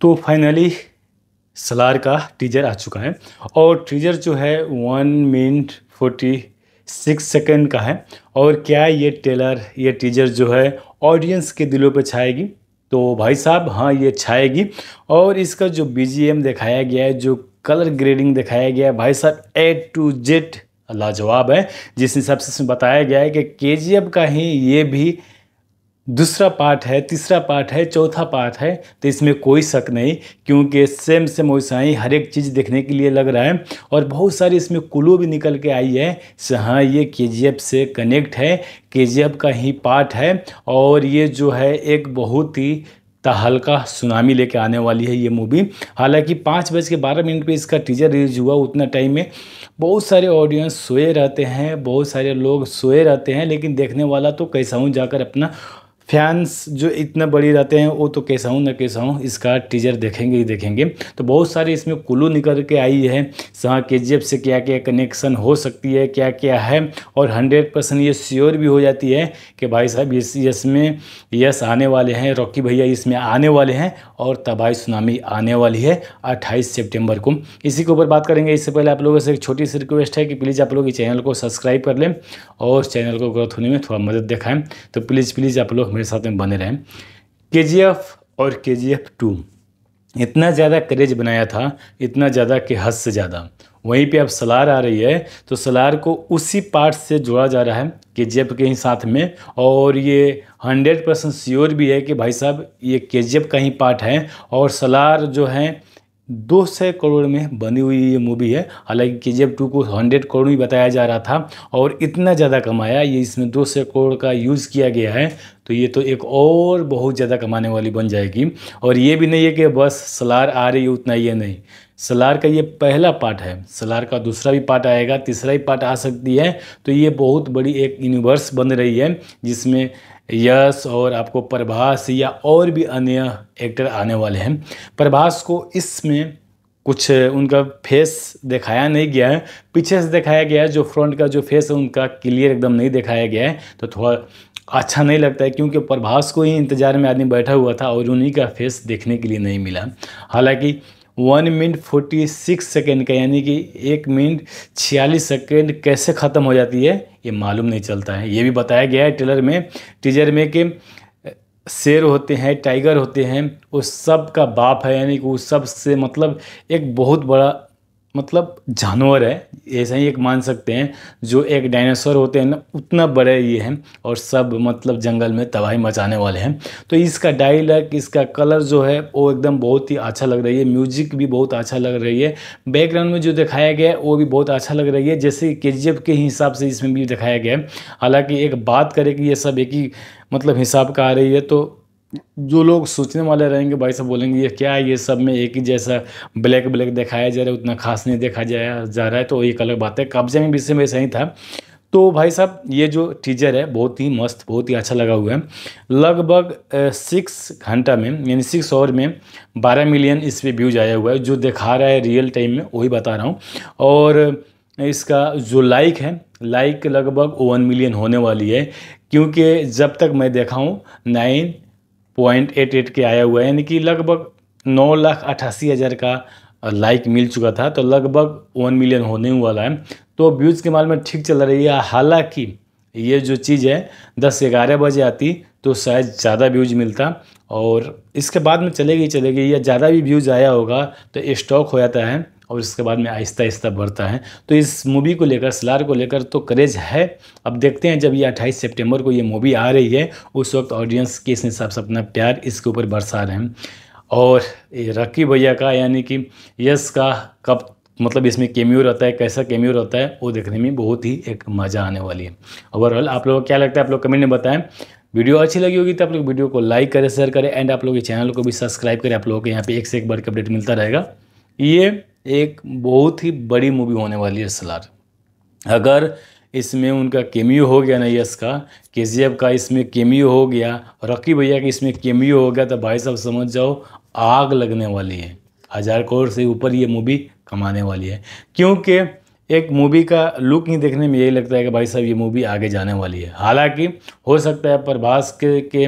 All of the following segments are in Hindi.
तो फाइनली सलार का टीजर आ चुका है और टीजर जो है one minute forty six second का है और क्या ये टेलर ये टीजर जो है ऑडियंस के दिलों पर छाएगी तो भाई साहब हाँ ये छाएगी और इसका जो बी दिखाया गया है जो कलर ग्रेडिंग दिखाया गया है भाई साहब ए टू जेड लाजवाब है जिस हिसाब से इसमें बताया गया है कि के का ही ये भी दूसरा पार्ट है तीसरा पार्ट है चौथा पार्ट है तो इसमें कोई शक नहीं क्योंकि सेम सेम वैसा ही हर एक चीज़ देखने के लिए लग रहा है और बहुत सारी इसमें कुलू भी निकल के आई है हाँ ये के से कनेक्ट है के का ही पार्ट है और ये जो है एक बहुत ही हल्का सुनामी लेके आने वाली है ये मूवी हालांकि पाँच बज के बारह मिनट पे इसका टीजर रिलीज हुआ उतना टाइम में बहुत सारे ऑडियंस सोए रहते हैं बहुत सारे लोग सोए रहते हैं लेकिन देखने वाला तो कैसा हूँ जाकर अपना फैंस जो इतना बड़ी रहते हैं वो तो कैसा हूँ ना कैसा हूँ इसका टीजर देखेंगे ही देखेंगे तो बहुत सारे इसमें कुल्लू निकल के आई है जहाँ के जी से क्या क्या कनेक्शन हो सकती है क्या क्या है और हंड्रेड परसेंट ये श्योर भी हो जाती है कि भाई साहब इस यस में यस आने वाले हैं रॉकी भैया इसमें आने वाले हैं और तबाही सुनामी आने वाली है अट्ठाईस सेप्टेम्बर को इसी के ऊपर बात करेंगे इससे पहले आप लोगों से एक छोटी सी रिक्वेस्ट है कि प्लीज़ आप लोग इस चैनल को सब्सक्राइब कर लें और चैनल को ग्रोथ होने में थोड़ा मदद दिखाएँ तो प्लीज़ प्लीज़ आप लोग मेरे साथ में बने रहे के जी एफ और के जी एफ टू इतना ज़्यादा करेज बनाया था इतना ज़्यादा कि हद से ज़्यादा वहीं पे अब सलार आ रही है तो सलार को उसी पार्ट से जोड़ा जा रहा है के जी एफ के ही साथ में और ये हंड्रेड परसेंट श्योर भी है कि भाई साहब ये के जी एफ का ही पार्ट है और सलार जो है दो सौ करोड़ में बनी हुई ये मूवी है हालांकि के जी टू को हंड्रेड करोड़ भी बताया जा रहा था और इतना ज़्यादा कमाया ये इसमें दो सौ करोड़ का यूज़ किया गया है तो ये तो एक और बहुत ज़्यादा कमाने वाली बन जाएगी और ये भी नहीं है कि बस सलार आ रही है उतना ये नहीं सलार का ये पहला पार्ट है सलार का दूसरा भी पार्ट आएगा तीसरा भी पार्ट आ सकती है तो ये बहुत बड़ी एक यूनिवर्स बन रही है जिसमें यश और आपको प्रभास या और भी अन्य एक्टर आने वाले हैं प्रभास को इसमें कुछ उनका फेस दिखाया नहीं गया है पीछे से दिखाया गया है जो फ्रंट का जो फेस है उनका क्लियर एकदम नहीं दिखाया गया है तो थोड़ा अच्छा नहीं लगता है क्योंकि प्रभास को ही इंतज़ार में आदमी बैठा हुआ था और उन्हीं का फेस देखने के लिए नहीं मिला हालांकि one minute forty six second का यानी कि एक मिनट छियालीस सेकेंड कैसे ख़त्म हो जाती है ये मालूम नहीं चलता है ये भी बताया गया है ट्रेलर में टीजर में कि शेर होते हैं टाइगर होते हैं उस सब का बाप है यानी कि उस सब से मतलब एक बहुत बड़ा मतलब जानवर है ऐसा ही एक मान सकते हैं जो एक डायनासोर होते हैं ना उतना बड़े ये हैं और सब मतलब जंगल में तबाही मचाने वाले हैं तो इसका डायलॉग इसका कलर जो है वो एकदम बहुत ही अच्छा लग रही है म्यूजिक भी बहुत अच्छा लग रही है बैकग्राउंड में जो दिखाया गया है वो भी बहुत अच्छा लग रही है जैसे के के हिसाब से इसमें भी दिखाया गया है हालाँकि एक बात करें कि ये सब एक ही मतलब हिसाब का आ रही है तो जो लोग सोचने वाले रहेंगे भाई साहब बोलेंगे ये क्या है ये सब में एक ही जैसा ब्लैक ब्लैक दिखाया जा रहा है उतना खास नहीं देखा जाया जा रहा है तो एक अलग बात है कब्जे में विषय में सही था तो भाई साहब ये जो टीजर है बहुत ही मस्त बहुत ही अच्छा लगा हुआ है लगभग सिक्स घंटा में यानी सिक्स ओवर में बारह मिलियन इस पर व्यूज आया हुआ है जो दिखा रहा है रियल टाइम में वही बता रहा हूँ और इसका जो लाइक है लाइक लगभग वन मिलियन होने वाली है क्योंकि जब तक मैं देखा हूँ नाइन पॉइंट एट एट के आया हुआ है यानी कि लगभग नौ लाख अट्ठासी हज़ार का लाइक मिल चुका था तो लगभग वन मिलियन होने वाला है तो व्यूज़ के माल में ठीक चल रही है हालांकि ये जो चीज़ है दस ग्यारह बजे आती तो शायद ज़्यादा व्यूज मिलता और इसके बाद में चलेगी चलेगी या ज़्यादा भी व्यूज़ आया होगा तो स्टॉक हो जाता है और इसके बाद में आहिस्ता आहिस्ता बढ़ता है तो इस मूवी को लेकर सलार को लेकर तो करेज है अब देखते हैं जब ये 28 सितंबर को ये मूवी आ रही है उस वक्त ऑडियंस किस हिसाब से अपना प्यार इसके ऊपर बरसा रहे हैं और रक्की भैया का यानी कि यस का कब मतलब इसमें केम्यू रहता है कैसा केम्यू रहता है वो देखने में बहुत ही एक मज़ा आने वाली है ओवरऑल आप लोगों को क्या लगता है आप लोग कमेंट में बताएं वीडियो अच्छी लगी होगी तो आप लोग वीडियो को लाइक करें शेयर करें एंड आप लोग के चैनल को भी सब्सक्राइब करें आप लोगों के यहाँ पे एक से एक बार के अपडेट मिलता रहेगा ये एक बहुत ही बड़ी मूवी होने वाली है सलार अगर इसमें उनका केमियो हो गया यस का के का इसमें केमियो हो गया रकी भैया का इसमें केमियो हो गया तो भाई साहब समझ जाओ आग लगने वाली है हज़ार करोड़ से ऊपर ये मूवी कमाने वाली है क्योंकि एक मूवी का लुक ही देखने में यही लगता है कि भाई साहब ये मूवी आगे जाने वाली है हालांकि हो सकता है प्रभास के, के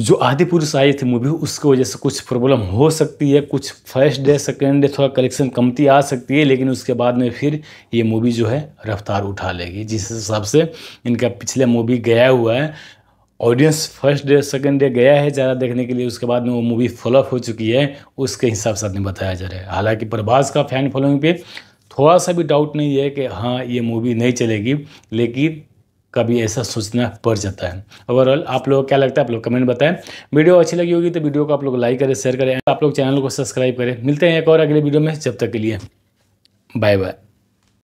जो आदि पुरुष आई थी मूवी उसकी वजह से कुछ प्रॉब्लम हो सकती है कुछ फर्स्ट डे सेकेंड डे थोड़ा कलेक्शन कमती आ सकती है लेकिन उसके बाद में फिर ये मूवी जो है रफ्तार उठा लेगी जिस हिसाब से इनका पिछले मूवी गया हुआ है audience first day second day गया है ज़्यादा देखने के लिए उसके बाद में वो मूवी फॉलोअप हो चुकी है उसके हिसाब से आदमी बताया जा रहा है हालांकि प्रभास का फैन फॉलोइंग पे थोड़ा सा भी डाउट नहीं है कि हाँ ये मूवी नहीं चलेगी लेकिन कभी ऐसा सोचना पड़ जाता है ओवरऑल आप लोग क्या लगता है आप लोग कमेंट बताएं वीडियो अच्छी लगी होगी तो वीडियो को आप लोग लाइक करें शेयर करें आप लोग चैनल को सब्सक्राइब करें मिलते हैं एक और अगले वीडियो में जब तक के लिए बाय बाय